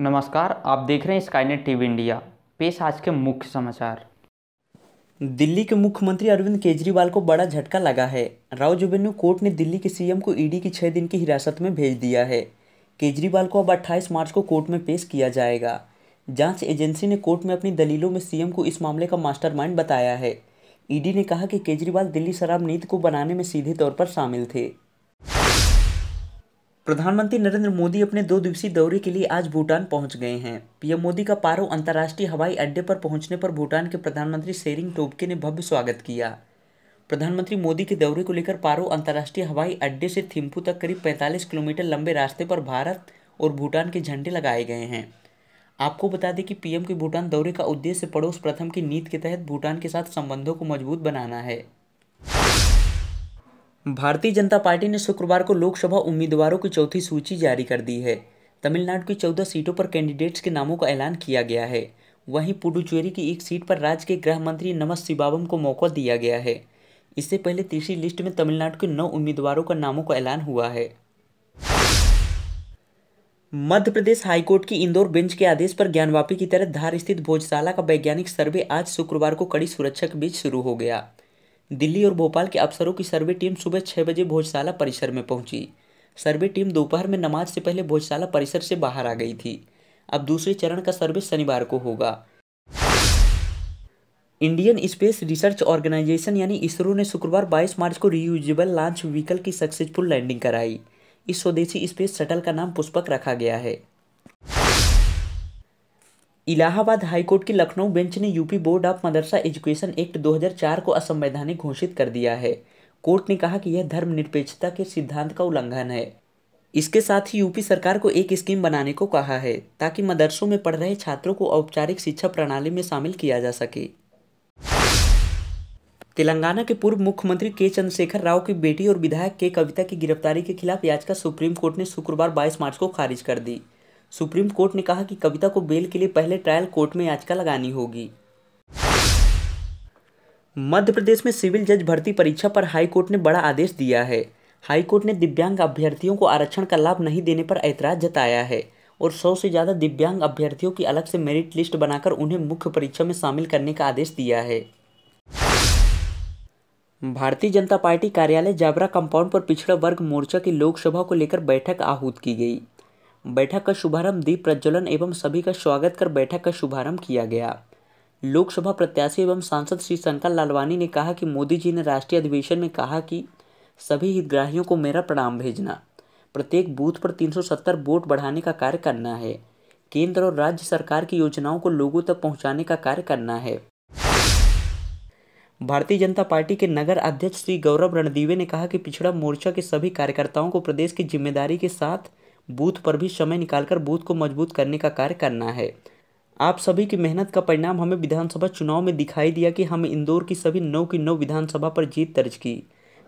नमस्कार आप देख रहे हैं स्काईनेट टीवी इंडिया पेश आज के मुख्य समाचार दिल्ली के मुख्यमंत्री अरविंद केजरीवाल को बड़ा झटका लगा है राव जुबेन्यू कोर्ट ने दिल्ली के सीएम को ईडी e की छः दिन की हिरासत में भेज दिया है केजरीवाल को अब 28 मार्च को कोर्ट में पेश किया जाएगा जांच एजेंसी ने कोर्ट में अपनी दलीलों में सीएम को इस मामले का मास्टरमाइंड बताया है ईडी e ने कहा कि केजरीवाल दिल्ली शराब नीति को बनाने में सीधे तौर पर शामिल थे प्रधानमंत्री नरेंद्र मोदी अपने दो दिवसीय दौरे के लिए आज भूटान पहुंच गए हैं पीएम मोदी का पारो अंतर्राष्ट्रीय हवाई अड्डे पर पहुंचने पर भूटान के प्रधानमंत्री शेरिंग टोबके ने भव्य स्वागत किया प्रधानमंत्री मोदी के दौरे को लेकर पारो अंतर्राष्ट्रीय हवाई अड्डे से थिम्फू तक करीब 45 किलोमीटर लंबे रास्ते पर भारत और भूटान के झंडे लगाए गए हैं आपको बता दें कि पीएम के भूटान दौरे का उद्देश्य पड़ोस प्रथम की नीति के तहत भूटान के साथ संबंधों को मजबूत बनाना है भारतीय जनता पार्टी ने शुक्रवार को लोकसभा उम्मीदवारों की चौथी सूची जारी कर दी है तमिलनाडु की चौदह सीटों पर कैंडिडेट्स के नामों का ऐलान किया गया है वहीं पुडुचेरी की एक सीट पर राज्य के गृह मंत्री नमस् शिवाबम को मौका दिया गया है इससे पहले तीसरी लिस्ट में तमिलनाडु के नौ उम्मीदवारों का नामों का ऐलान हुआ है मध्य प्रदेश हाईकोर्ट की इंदौर बेंच के आदेश पर ज्ञानवापी की तरह धार स्थित भोजशाला का वैज्ञानिक सर्वे आज शुक्रवार को कड़ी सुरक्षा के बीच शुरू हो गया दिल्ली और भोपाल के अफसरों की सर्वे टीम सुबह छः बजे भोजशाला परिसर में पहुंची सर्वे टीम दोपहर में नमाज से पहले भोजशाला परिसर से बाहर आ गई थी अब दूसरे चरण का सर्वे शनिवार को होगा इंडियन स्पेस रिसर्च ऑर्गेनाइजेशन यानी इसरो ने शुक्रवार 22 मार्च को रीयूजेबल लॉन्च व्हीकल की सक्सेसफुल लैंडिंग कराई इस स्वदेशी स्पेस शटल का नाम पुष्पक रखा गया है इलाहाबाद हाईकोर्ट की लखनऊ बेंच ने UP board of madrasa education act 2004 को असंवैधानिक घोषित कर दिया है कोर्ट ने कहा कि यह धर्मनिरपेक्षता के सिद्धांत का उल्लंघन है इसके साथ ही यूपी सरकार को एक स्कीम बनाने को कहा है ताकि मदरसों में पढ़ रहे छात्रों को औपचारिक शिक्षा प्रणाली में शामिल किया जा सके तेलंगाना के पूर्व मुख्यमंत्री के चंद्रशेखर राव की बेटी और विधायक के कविता की गिरफ्तारी के खिलाफ याचिका सुप्रीम कोर्ट ने शुक्रवार 22 मार्च को खारिज कर दी सुप्रीम कोर्ट ने कहा कि कविता को बेल के लिए पहले ट्रायल कोर्ट में याचिका लगानी होगी मध्य प्रदेश में सिविल जज भर्ती परीक्षा पर हाईकोर्ट ने बड़ा आदेश दिया है हाईकोर्ट ने दिव्यांग अभ्यर्थियों को आरक्षण का लाभ नहीं देने पर ऐतराज जताया है और सौ से ज़्यादा दिव्यांग अभ्यर्थियों की अलग से मेरिट लिस्ट बनाकर उन्हें मुख्य परीक्षा में शामिल करने का आदेश दिया है भारतीय जनता पार्टी कार्यालय जाबरा कंपाउंड पर पिछड़ा वर्ग मोर्चा की लोकसभा को लेकर बैठक आहूत की गई बैठक का शुभारंभ दीप प्रज्वलन एवं सभी का स्वागत कर बैठक का शुभारंभ किया गया लोकसभा प्रत्याशी एवं सांसद श्री शंकर लालवानी ने कहा कि मोदी जी ने राष्ट्रीय अधिवेशन में कहा कि सभी हितग्राहियों को मेरा प्रणाम भेजना प्रत्येक बूथ पर 370 वोट बढ़ाने का कार्य करना है केंद्र और राज्य सरकार की योजनाओं को लोगों तक पहुंचाने का कार्य करना है भारतीय जनता पार्टी के नगर अध्यक्ष श्री गौरव रणदीवे ने कहा कि पिछड़ा मोर्चा के सभी कार्यकर्ताओं को प्रदेश की जिम्मेदारी के साथ बूथ पर भी समय निकालकर बूथ को मजबूत करने का कार्य करना है आप सभी की मेहनत का परिणाम हमें विधानसभा चुनाव में दिखाई दिया कि हम इंदौर की सभी नौ की नौ विधानसभा पर जीत दर्ज की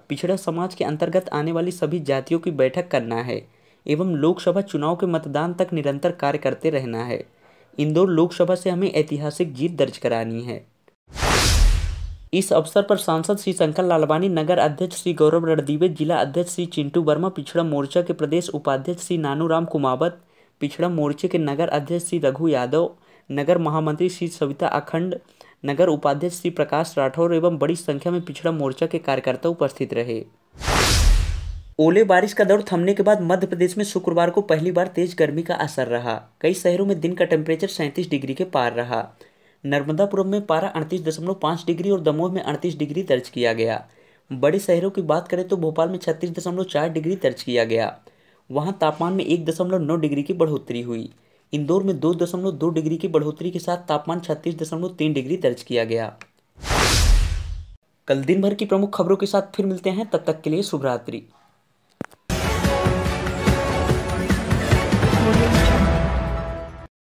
पिछड़ा समाज के अंतर्गत आने वाली सभी जातियों की बैठक करना है एवं लोकसभा चुनाव के मतदान तक निरंतर कार्य करते रहना है इंदौर लोकसभा से हमें ऐतिहासिक जीत दर्ज करानी है इस अवसर पर सांसद श्री शंकर लालवानी नगर अध्यक्ष श्री गौरव रणदीवे जिला अध्यक्ष श्री चिंटू वर्मा पिछड़ा मोर्चा के प्रदेश उपाध्यक्ष श्री नानूराम कुमावत पिछड़ा मोर्चे के नगर अध्यक्ष श्री रघु यादव नगर महामंत्री श्री सविता अखंड नगर उपाध्यक्ष श्री प्रकाश राठौर एवं बड़ी संख्या में पिछड़ा मोर्चा के कार्यकर्ता उपस्थित रहे ओले बारिश का दौर थमने के बाद मध्य प्रदेश में शुक्रवार को पहली बार तेज गर्मी का असर रहा कई शहरों में दिन का टेम्परेचर सैंतीस डिग्री के पार रहा नर्मदापुरम में पारा अड़तीस दशमलव पाँच डिग्री और दमोह में अड़तीस डिग्री दर्ज किया गया बड़े शहरों की बात करें तो भोपाल में छत्तीस दशमलव चार डिग्री दर्ज किया गया वहाँ तापमान में एक दशमलव नौ डिग्री की बढ़ोतरी हुई इंदौर में दो दशमलव दो डिग्री की बढ़ोतरी के साथ तापमान छत्तीस दशमलव तीन डिग्री दर्ज किया गया कल दिन भर की प्रमुख खबरों के साथ फिर मिलते हैं तब तक के लिए शुभरात्रि